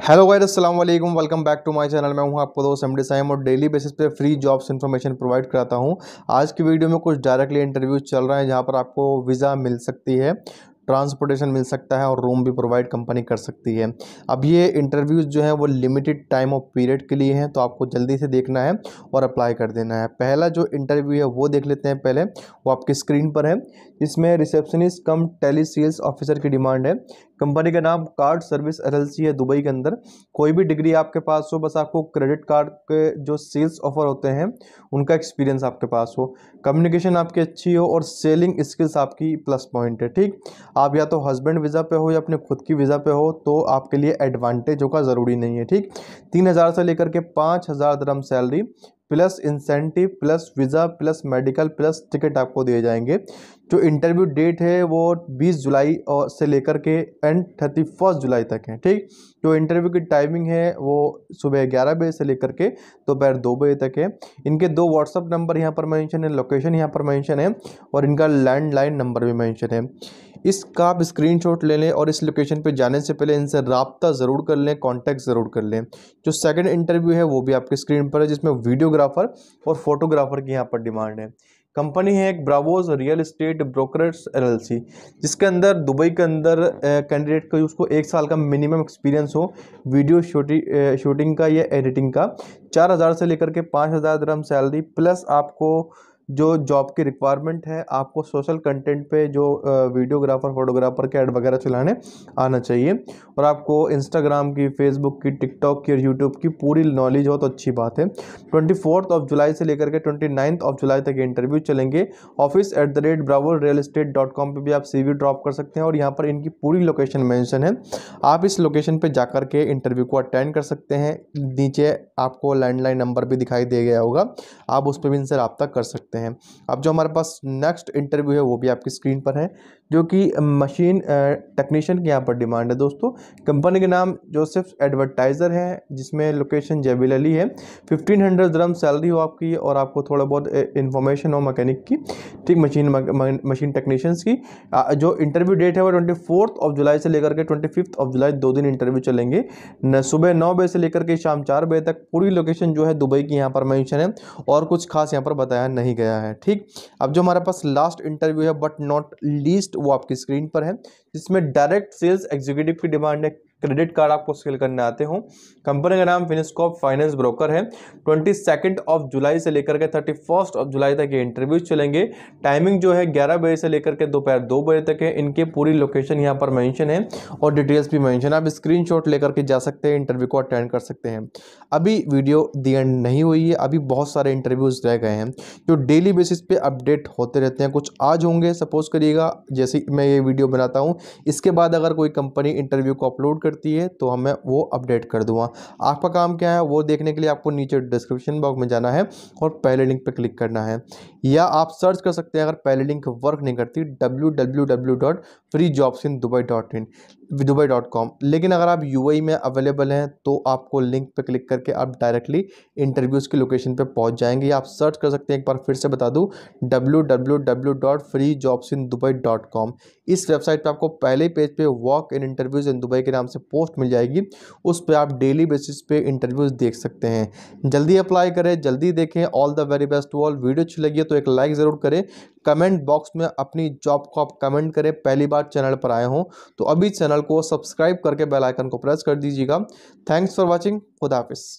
hello guys अस्सलाम वालेकुम welcome back to my channel मैं हूं आपको दोस्त एम साइम और डेली बेसिस पे फ्री जॉब्स इन्फॉर्मेशन प्रोवाइड कराता हूं आज की वीडियो में कुछ डायरेक्टली इंटरव्यूज चल रहे हैं जहां पर आपको वीज़ा मिल सकती है ट्रांसपोर्टेशन मिल सकता है और रूम भी प्रोवाइड कंपनी कर सकती है अब ये इंटरव्यूज़ जो हैं वो लिमिटेड टाइम और पीरियड के लिए हैं तो आपको जल्दी से देखना है और अप्लाई कर देना है पहला जो इंटरव्यू है वो देख लेते हैं पहले वो आपकी स्क्रीन पर है इसमें receptionist cum tele sales officer की डिमांड है कंपनी का नाम कार्ड सर्विस एलएलसी है दुबई के अंदर कोई भी डिग्री आपके पास हो बस आपको क्रेडिट कार्ड के जो सेल्स ऑफर होते हैं उनका एक्सपीरियंस आपके पास हो कम्युनिकेशन आपकी अच्छी हो और सेलिंग स्किल्स आपकी प्लस पॉइंट है ठीक आप या तो हस्बैंड वीज़ा पे हो या अपने खुद की वीज़ा पे हो तो आपके लिए एडवांटेज होगा ज़रूरी नहीं है ठीक तीन हज़ार से लेकर के पाँच हज़ार दरम salary plus incentive plus visa plus medical plus ticket आपको दिए जाएंगे जो इंटरव्यू डेट है वो 20 जुलाई और से लेकर के एंड थर्टी फर्स्ट जुलाई तक है ठीक जो इंटरव्यू की टाइमिंग है वो सुबह ग्यारह बजे से लेकर के दोपहर दो बजे तक है इनके दो व्हाट्सअप नंबर यहाँ पर मैंशन है लोकेशन यहाँ पर मैंशन है और इनका लैंडलाइन नंबर भी मैंशन है इसका आप स्क्रीन शॉट ले लें और इस लोकेशन पर जाने से पहले इनसे रबता ज़रूर कर लें कॉन्टैक्ट ज़रूर कर लें जो सेकेंड इंटरव्यू है वो भी आपके स्क्रीन पर है जिसमें वीडियोग्राफ वीडियोग्राफर और फोटोग्राफर की यहाँ पर डिमांड है कंपनी है एक Bravos real estate brokers LLC जिसके अंदर दुबई के अंदर कैंडिडेट को उसको एक साल का मिनिमम एक्सपीरियंस हो वीडियो शूटिंग शूटिंग का या एडिटिंग का चार हज़ार से लेकर के पाँच हज़ार दरम सैलरी प्लस आपको जो जॉब की रिक्वायरमेंट है आपको सोशल कंटेंट पे जो वीडियोग्राफर फोटोग्राफर के एड वगैरह चलाने आना चाहिए और आपको इंस्टाग्राम की फेसबुक की टिकटॉक की और यूट्यूब की पूरी नॉलेज हो तो अच्छी बात है ट्वेंटी फोर्थ ऑफ जुलाई से लेकर के ट्वेंटी नाइन्थ ऑफ जुलाई तक इंटरव्यू चलेंगे office at the rate real estate dot com पर भी आप सी ड्रॉप कर सकते हैं और यहाँ पर इनकी पूरी लोकेशन मैंशन है आप इस लोकेशन पर जाकर के इंटरव्यू को अटेंड कर सकते हैं नीचे आपको लैंडलाइन नंबर भी दिखाई दिया गया होगा आप उस पर भी इनसे रबता कर सकते हैं सकते हैं अब जो हमारे पास नेक्स्ट इंटरव्यू है वो भी आपकी स्क्रीन पर है जो कि मशीन टेक्नीशियन के यहाँ पर डिमांड है दोस्तों कंपनी के नाम जोसेफ एडवर्टाइज़र है जिसमें लोकेशन जेबिल अली है फिफ्टीन हंड्रेड ड्रम सैलरी हो आपकी और आपको थोड़ा बहुत इन्फॉर्मेशन हो मकैनिक की ठीक मशीन मशीन टेक्नीशियंस की जो इंटरव्यू डेट है वो ट्वेंटी फोर्थ ऑफ जुलाई से लेकर के ट्वेंटी फिफ्थ ऑफ जुलाई दो दिन इंटरव्यू चलेंगे सुबह नौ बजे से लेकर के शाम चार बजे तक पूरी लोकेशन जो है दुबई की यहाँ पर मैंशन है और कुछ खास यहाँ पर बताया नहीं गया गया है ठीक अब जो हमारे पास लास्ट इंटरव्यू है बट नॉट लीस्ट वो आपकी स्क्रीन पर है जिसमें डायरेक्ट सेल्स एग्जीक्यूटिव की डिमांड है क्रेडिट कार्ड आपको सेल करने आते हों कंपनी का नाम फिनिस्कॉप फाइनेंस ब्रोकर है ट्वेंटी सेकेंड ऑफ जुलाई से लेकर के थर्टी फर्स्ट ऑफ जुलाई तक ये इंटरव्यूज चलेंगे टाइमिंग जो है ग्यारह बजे से लेकर के दोपहर दो बजे तक है इनके पूरी लोकेशन यहाँ पर मैंशन है और डिटेल्स भी मैंशन आप स्क्रीन लेकर के जा सकते हैं इंटरव्यू को अटेंड कर सकते हैं अभी वीडियो दी एंड नहीं हुई है अभी बहुत सारे इंटरव्यूज़ रह गए हैं जो डेली बेसिस पे अपडेट होते रहते हैं कुछ आज होंगे सपोज करिएगा जैसे मैं ये वीडियो बनाता हूँ इसके बाद अगर कोई कंपनी इंटरव्यू को अपलोड कर करती है तो हमें वो अपडेट कर दूँगा आपका काम क्या है वो देखने के लिए आपको नीचे डिस्क्रिप्शन बॉक्स में जाना है और पहले लिंक पर क्लिक करना है या आप सर्च कर सकते हैं अगर पहले लिंक वर्क नहीं करती W W W dot free in Dubai dot in Dubai dot com लेकिन अगर आप यू e में अवेलेबल हैं तो आपको लिंक पर क्लिक करके आप डायरेक्टली इंटरव्यूज़ की लोकेशन पर पहुंच जाएंगे आप सर्च कर सकते हैं एक बार फिर से बता दूँ W W W dot free jobs in Dubai dot com इस वेबसाइट पर आपको पहले पेज पे walk in interviews in Dubai के नाम से पोस्ट मिल जाएगी उस पर आप डेली बेसिस पे इंटरव्यूज़ देख सकते हैं जल्दी अप्लाई करें जल्दी देखें all the very best to all video अच्छी लगी तो एक लाइक ज़रूर करें कमेंट बॉक्स में अपनी जॉब को आप कमेंट करें पहली बार चैनल पर आए हों तो अभी चैनल को सब्सक्राइब करके बेल आइकन को प्रेस कर दीजिएगा थैंक्स फॉर वाचिंग खुदाफिस